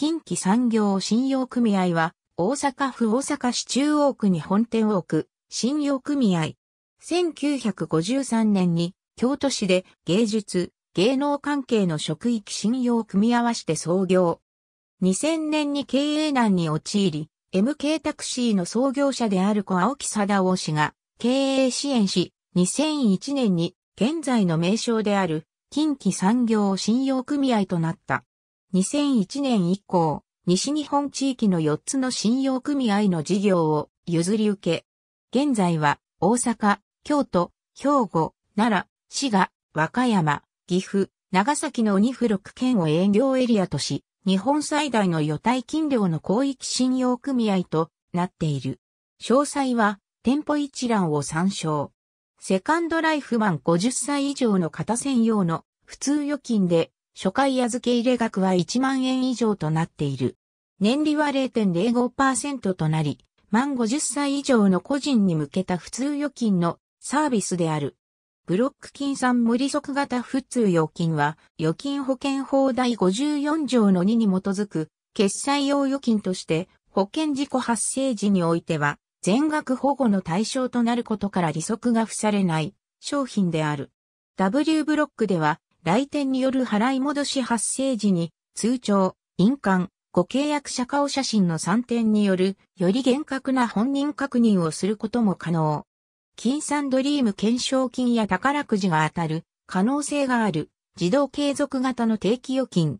近畿産業信用組合は、大阪府大阪市中央区に本店を置く、信用組合。1953年に、京都市で芸術、芸能関係の職域信用を組み合わせて創業。2000年に経営難に陥り、MK タクシーの創業者である小青木貞夫氏が経営支援し、2001年に現在の名称である近畿産業信用組合となった。2001年以降、西日本地域の4つの信用組合の事業を譲り受け、現在は大阪、京都、兵庫、奈良、滋賀、和歌山、岐阜、長崎の2府6県を営業エリアとし、日本最大の予体金量の広域信用組合となっている。詳細は店舗一覧を参照。セカンドライフマン50歳以上の方専用の普通預金で初回預け入れ額は1万円以上となっている。年利は0.05%となり、満50歳以上の個人に向けた普通預金のサービスである。ブロック金産無利息型普通預金は、預金保険法第54条の2に基づく、決済用預金として、保険事故発生時においては、全額保護の対象となることから利息が付されない商品である。W ブロックでは来店による払い戻し発生時に、通帳、印鑑、ご契約者顔写真の3点による、より厳格な本人確認をすることも可能。金産ドリーム検証金や宝くじが当たる、可能性がある、自動継続型の定期預金。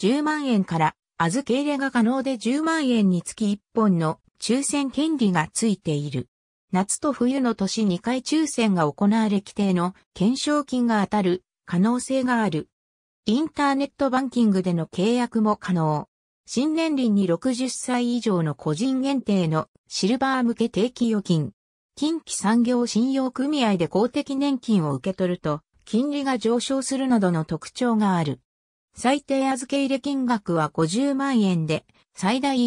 10万円から預け入れが可能で10万円につき1本の抽選権利がついている。夏と冬の年2回抽選が行われ規定の検証金が当たる可能性がある。インターネットバンキングでの契約も可能。新年輪に60歳以上の個人限定のシルバー向け定期預金。近畿産業信用組合で公的年金を受け取ると、金利が上昇するなどの特徴がある。最低預け入れ金額は50万円で、最大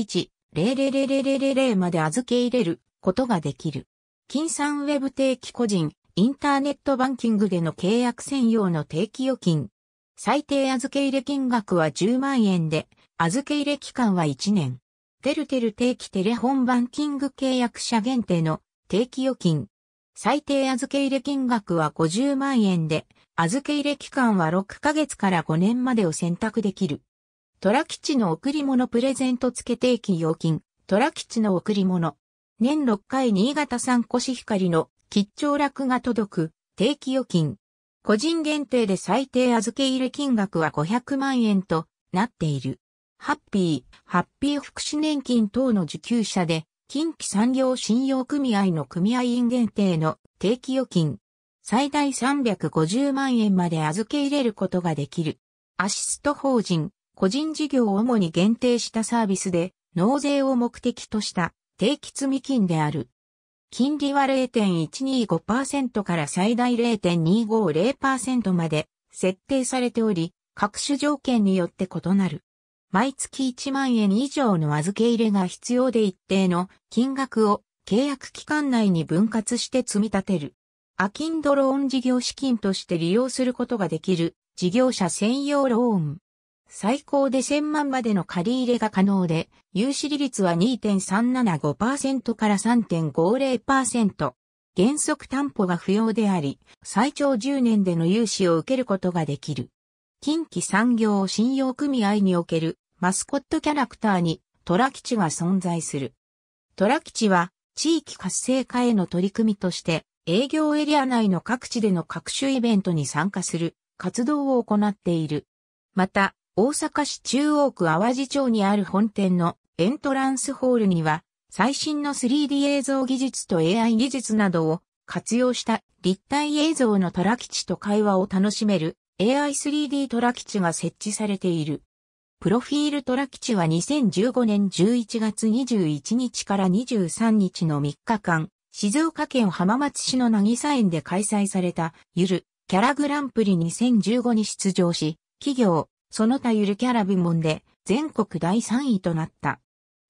1.000000まで預け入れることができる。金産ウェブ定期個人インターネットバンキングでの契約専用の定期預金。最低預け入れ金額は10万円で、預け入れ期間は1年。てるてる定期テレホンバンキング契約者限定の定期預金。最低預け入れ金額は50万円で、預け入れ期間は6ヶ月から5年までを選択できる。トラ吉の贈り物プレゼント付定期預金。トラ吉の贈り物。年6回新潟産コシヒカリの吉兆楽が届く、定期預金。個人限定で最低預け入れ金額は500万円となっている。ハッピー、ハッピー福祉年金等の受給者で、近畿産業信用組合の組合員限定の定期預金。最大350万円まで預け入れることができる。アシスト法人、個人事業を主に限定したサービスで、納税を目的とした定期積み金である。金利は0.125%から最大0.250%まで設定されており、各種条件によって異なる。毎月1万円以上の預け入れが必要で一定の金額を契約期間内に分割して積み立てる。アキンドローン事業資金として利用することができる事業者専用ローン。最高で1000万までの借り入れが可能で、融資利率は2.375%から3.50%。原則担保が不要であり、最長10年での融資を受けることができる。近畿産業信用組合におけるマスコットキャラクターにトラ吉が存在する。トラ吉は地域活性化への取り組みとして営業エリア内の各地での各種イベントに参加する活動を行っている。また、大阪市中央区淡路町にある本店のエントランスホールには、最新の 3D 映像技術と AI 技術などを活用した立体映像のトラ地と会話を楽しめる AI3D トラ地が設置されている。プロフィールトラ地は2015年11月21日から23日の3日間、静岡県浜松市の渚園で開催されたゆるキャラグランプリ2015に出場し、企業、その他ゆるキャラ部門で全国第3位となった。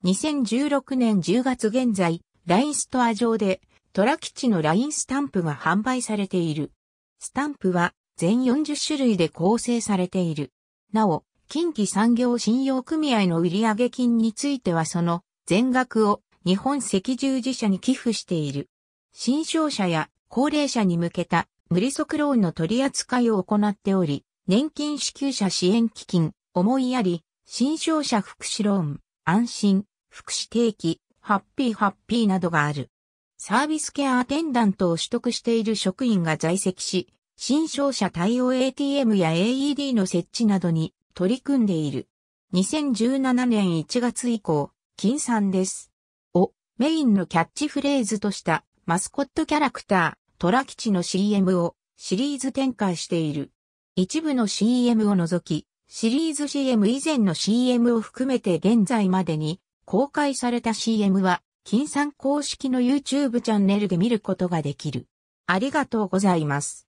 2016年10月現在、ラインストア上でトラ吉のラインスタンプが販売されている。スタンプは全40種類で構成されている。なお、近畿産業信用組合の売上金についてはその全額を日本赤十字社に寄付している。新商社や高齢者に向けた無利息ローンの取り扱いを行っており、年金支給者支援基金、思いやり、新商社福祉ローン、安心、福祉定期、ハッピーハッピーなどがある。サービスケアアテンダントを取得している職員が在籍し、新商社対応 ATM や AED の設置などに取り組んでいる。2017年1月以降、金さんです。をメインのキャッチフレーズとしたマスコットキャラクター、トラ吉の CM をシリーズ展開している。一部の CM を除き、シリーズ CM 以前の CM を含めて現在までに公開された CM は、金さん公式の YouTube チャンネルで見ることができる。ありがとうございます。